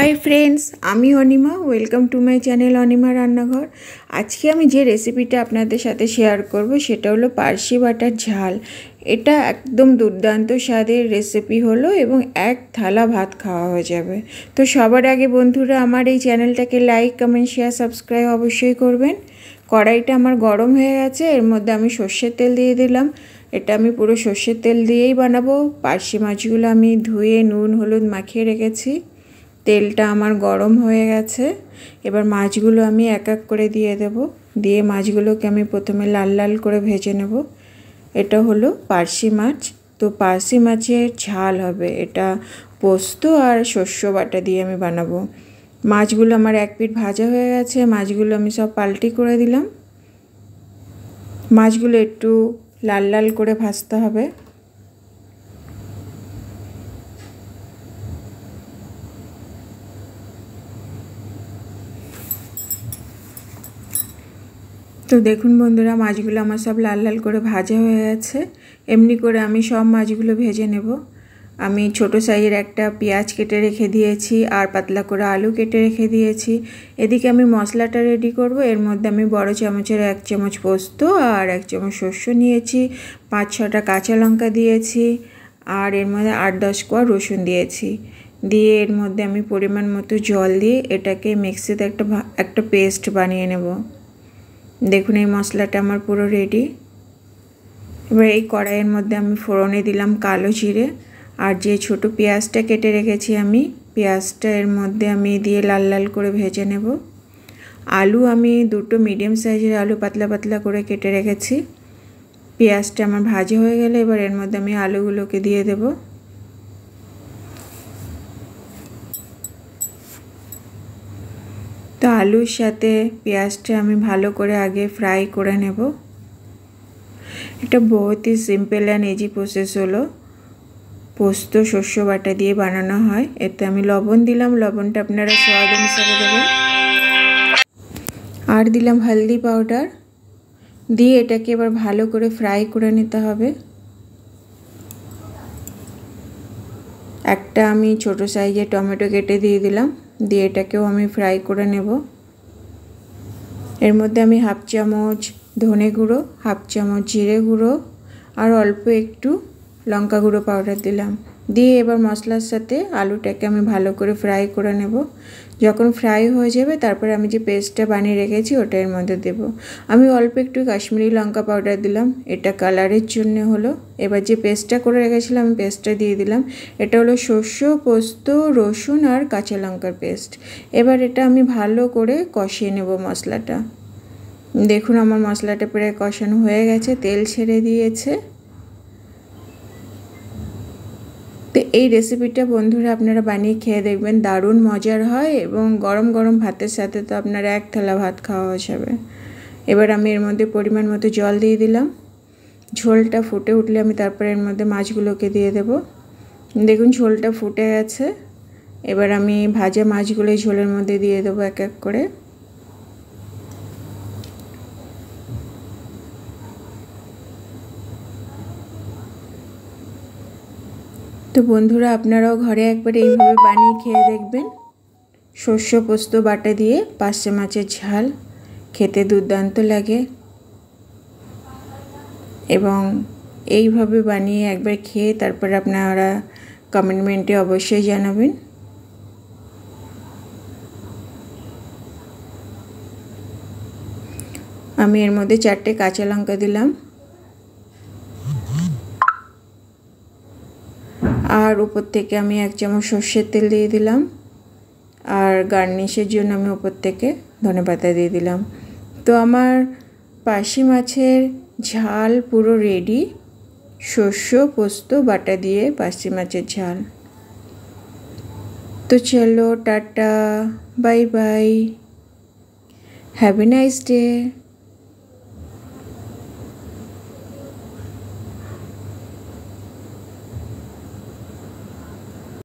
high friends আমি Anima welcome to my channel Anima রান্নাঘর আজকে আমি যে রেসিপিটা আপনাদের সাথে শেয়ার করব সেটা হলো পার্সি বাটার ঝাল এটা একদম দুর্দান্ত স্বাদের রেসিপি হলো এবং এক থালা ভাত খাওয়া হয়ে যাবে তো সবার আগে বন্ধুরা আমার এই চ্যানেলটাকে লাইক কমেন্ট শেয়ার সাবস্ক্রাইব অবশ্যই করবেন কড়াইটা আমার গরম হয়ে গেছে এর মধ্যে আমি সর্ষের তেল দিয়ে দিলাম এটা আমি পুরো সর্ষের তেল দিয়েই বানাবো পার্সি মাছগুলো আমি ধুয়ে নুন হলুদ মাখিয়ে রেখেছি তেলটা আমার গরম হয়ে গেছে এবার মাছগুলো আমি এক এক করে দিয়ে দেব দিয়ে মাছগুলোকে আমি প্রথমে লাল লাল করে ভেজে নেব এটা হলো পার্সি মাছ তো পার্সি মাছের ঝাল হবে এটা পোস্ত আর শস্য বাটা দিয়ে আমি বানাবো মাছগুলো আমার এক পিঠ ভাজা হয়ে গেছে মাছগুলো আমি সব পাল্টি করে দিলাম মাছগুলো একটু লাল লাল করে ভাজতে হবে তো দেখুন বন্ধুরা মাছগুলো আমার সব লাল লাল করে ভাজা হয়ে আছে এমনি করে আমি সব মাছগুলো ভেজে নেব আমি ছোট সাইজের একটা পেঁয়াজ কেটে রেখে দিয়েছি আর পাতলা করে আলু কেটে রেখে দিয়েছি এদিকে আমি মশলাটা রেডি করব এর মধ্যে আমি বড় চামচের এক চামচ পোস্ত আর এক চামচ শস্য নিয়েছি পাঁচ ছটা কাঁচা লঙ্কা দিয়েছি আর এর মধ্যে আট দশ কোয়া রসুন দিয়েছি দিয়ে এর মধ্যে আমি পরিমাণ মতো জল দিয়ে এটাকে মিক্সিতে একটা একটা পেস্ট বানিয়ে নেবো দেখুন এই মশলাটা আমার পুরো রেডি এবার এই কড়াইয়ের মধ্যে আমি ফোড়নে দিলাম কালো জিরে আর যে ছোট পেঁয়াজটা কেটে রেখেছি আমি পেঁয়াজটা এর মধ্যে আমি দিয়ে লাল লাল করে ভেজে নেব আলু আমি দুটো মিডিয়াম সাইজের আলু পাতলা পাতলা করে কেটে রেখেছি পেঁয়াজটা আমার ভাজা হয়ে গেলে এবার এর মধ্যে আমি আলুগুলোকে দিয়ে দেবো তো আলুর সাথে পেঁয়াজটা আমি ভালো করে আগে ফ্রাই করে নেব এটা বহুতই সিম্পল অ্যান্ড ইজি প্রসেস হলো পোস্ত শস্য বাটা দিয়ে বানানো হয় এতে আমি লবণ দিলাম লবণটা আপনারা স্বাদ অনুসারে দেবেন আর দিলাম হলদি পাউডার দিয়ে এটাকে এবার ভালো করে ফ্রাই করে নিতে হবে একটা আমি ছোট সাইজের টমেটো কেটে দিয়ে দিলাম দিয়ে এটাকেও আমি ফ্রাই করে নেব এর মধ্যে আমি হাফ চামচ ধনে গুঁড়ো হাফ চামচ জিরে গুঁড়ো আর অল্প একটু লঙ্কা গুঁড়ো পাউডার দিলাম দিয়ে এবার মশলার সাথে আলুটাকে আমি ভালো করে ফ্রাই করে নেব যখন ফ্রাই হয়ে যাবে তারপরে আমি যে পেস্টটা বানিয়ে রেখেছি ওটা এর মধ্যে দেবো আমি অল্প একটু কাশ্মীরি লঙ্কা পাউডার দিলাম এটা কালারের জন্য হলো এবার যে পেস্টটা করে রেখেছিলাম আমি পেস্টটা দিয়ে দিলাম এটা হলো শস্য পোস্ত রসুন আর কাঁচা লঙ্কার পেস্ট এবার এটা আমি ভালো করে কষিয়ে নেব মশলাটা দেখুন আমার মশলাটা প্রায় কষানো হয়ে গেছে তেল ছেড়ে দিয়েছে এই রেসিপিটা বন্ধুরা আপনারা বানিয়ে খেয়ে দেখবেন দারুণ মজার হয় এবং গরম গরম ভাতের সাথে তো আপনারা এক থালা ভাত খাওয়া যাবে এবার আমি এর মধ্যে পরিমাণ মতো জল দিয়ে দিলাম ঝোলটা ফুটে উঠলে আমি তারপরে এর মধ্যে মাছগুলোকে দিয়ে দেব দেখুন ঝোলটা ফুটে গেছে এবার আমি ভাজা মাছগুলো ঝোলের মধ্যে দিয়ে দেবো এক এক করে তো বন্ধুরা আপনারাও ঘরে একবার এইভাবে বানিয়ে খেয়ে দেখবেন শস্য পোস্ত বাটা দিয়ে পাঁচটা মাছের ঝাল খেতে দুর্দান্ত লাগে এবং এইভাবে বানিয়ে একবার খেয়ে তারপর আপনারা কমেন্টমেন্টে অবশ্যই জানাবেন আমি এর মধ্যে চারটে কাঁচা লঙ্কা দিলাম আর উপর থেকে আমি এক চামচ সর্ষের তেল দিয়ে দিলাম আর গার্নিশের জন্য আমি উপর থেকে ধনে পাতা দিয়ে দিলাম তো আমার পাশি মাছের ঝাল পুরো রেডি শস্য পোস্ত বাটা দিয়ে পাশি মাছের ঝাল তো চলো tata bye bye have a nice day